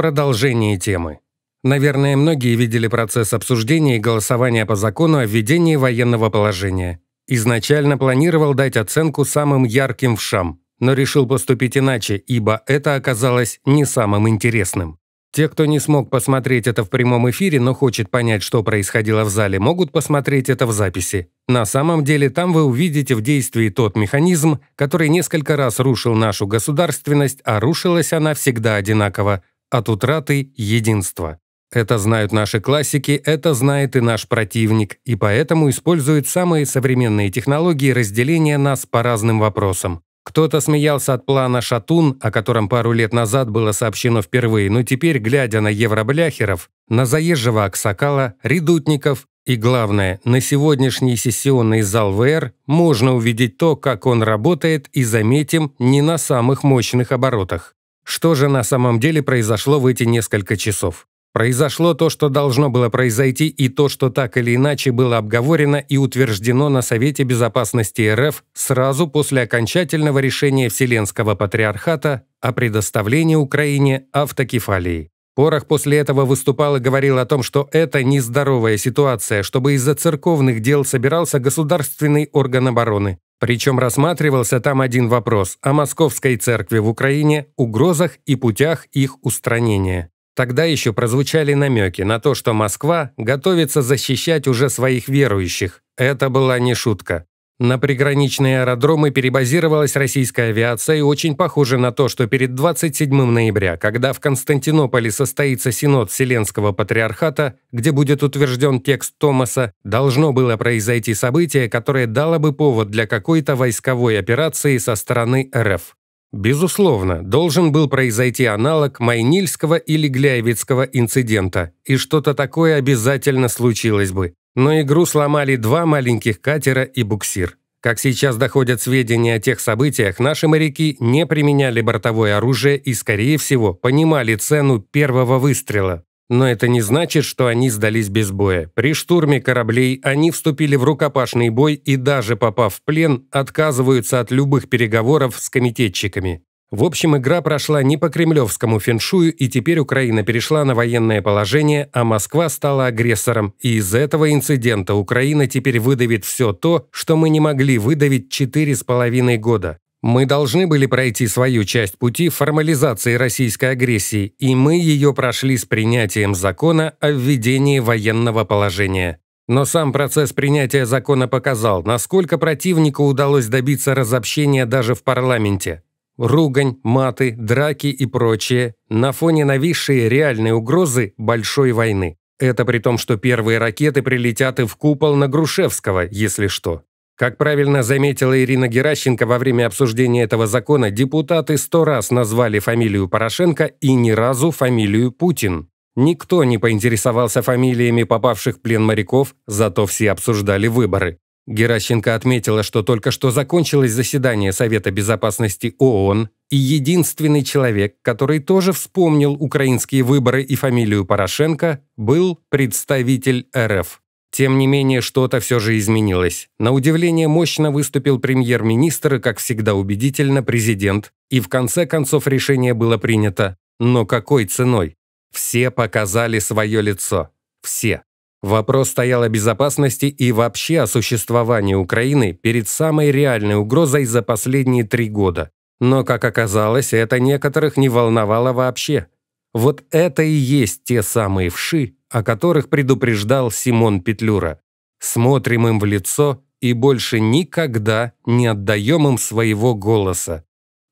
продолжение темы. Наверное, многие видели процесс обсуждения и голосования по закону о введении военного положения. Изначально планировал дать оценку самым ярким вшам, но решил поступить иначе, ибо это оказалось не самым интересным. Те, кто не смог посмотреть это в прямом эфире, но хочет понять, что происходило в зале, могут посмотреть это в записи. На самом деле там вы увидите в действии тот механизм, который несколько раз рушил нашу государственность, а рушилась она всегда одинаково от утраты единства. Это знают наши классики, это знает и наш противник, и поэтому используют самые современные технологии разделения нас по разным вопросам. Кто-то смеялся от плана «Шатун», о котором пару лет назад было сообщено впервые, но теперь, глядя на евробляхеров, на заезжего Аксакала, Редутников и, главное, на сегодняшний сессионный зал ВР можно увидеть то, как он работает, и, заметим, не на самых мощных оборотах. Что же на самом деле произошло в эти несколько часов? Произошло то, что должно было произойти, и то, что так или иначе было обговорено и утверждено на Совете Безопасности РФ сразу после окончательного решения Вселенского Патриархата о предоставлении Украине автокефалии. Порох после этого выступал и говорил о том, что это нездоровая ситуация, чтобы из-за церковных дел собирался государственный орган обороны. Причем рассматривался там один вопрос о Московской церкви в Украине, угрозах и путях их устранения. Тогда еще прозвучали намеки на то, что Москва готовится защищать уже своих верующих. Это была не шутка. На приграничные аэродромы перебазировалась российская авиация и очень похоже на то, что перед 27 ноября, когда в Константинополе состоится синод Вселенского Патриархата, где будет утвержден текст Томаса, должно было произойти событие, которое дало бы повод для какой-то войсковой операции со стороны РФ. Безусловно, должен был произойти аналог Майнильского или Гляевицкого инцидента, и что-то такое обязательно случилось бы. Но игру сломали два маленьких катера и буксир. Как сейчас доходят сведения о тех событиях, наши моряки не применяли бортовое оружие и, скорее всего, понимали цену первого выстрела. Но это не значит, что они сдались без боя. При штурме кораблей они вступили в рукопашный бой и даже попав в плен, отказываются от любых переговоров с комитетчиками. В общем, игра прошла не по кремлевскому феншую, и теперь Украина перешла на военное положение, а Москва стала агрессором. И из этого инцидента Украина теперь выдавит все то, что мы не могли выдавить четыре с половиной года. Мы должны были пройти свою часть пути формализации российской агрессии, и мы ее прошли с принятием закона о введении военного положения. Но сам процесс принятия закона показал, насколько противнику удалось добиться разобщения даже в парламенте ругань, маты, драки и прочее на фоне нависшей реальной угрозы большой войны. Это при том, что первые ракеты прилетят и в купол на Грушевского, если что. Как правильно заметила Ирина Геращенко во время обсуждения этого закона, депутаты сто раз назвали фамилию Порошенко и ни разу фамилию Путин. Никто не поинтересовался фамилиями попавших в плен моряков, зато все обсуждали выборы. Геращенко отметила, что только что закончилось заседание Совета безопасности ООН, и единственный человек, который тоже вспомнил украинские выборы и фамилию Порошенко, был представитель РФ. Тем не менее, что-то все же изменилось. На удивление, мощно выступил премьер-министр и, как всегда убедительно, президент. И в конце концов решение было принято. Но какой ценой? Все показали свое лицо. Все. Вопрос стоял о безопасности и вообще о существовании Украины перед самой реальной угрозой за последние три года. Но, как оказалось, это некоторых не волновало вообще. Вот это и есть те самые вши, о которых предупреждал Симон Петлюра. Смотрим им в лицо и больше никогда не отдаем им своего голоса.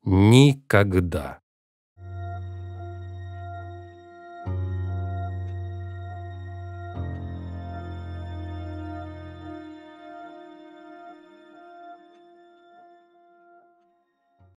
Никогда.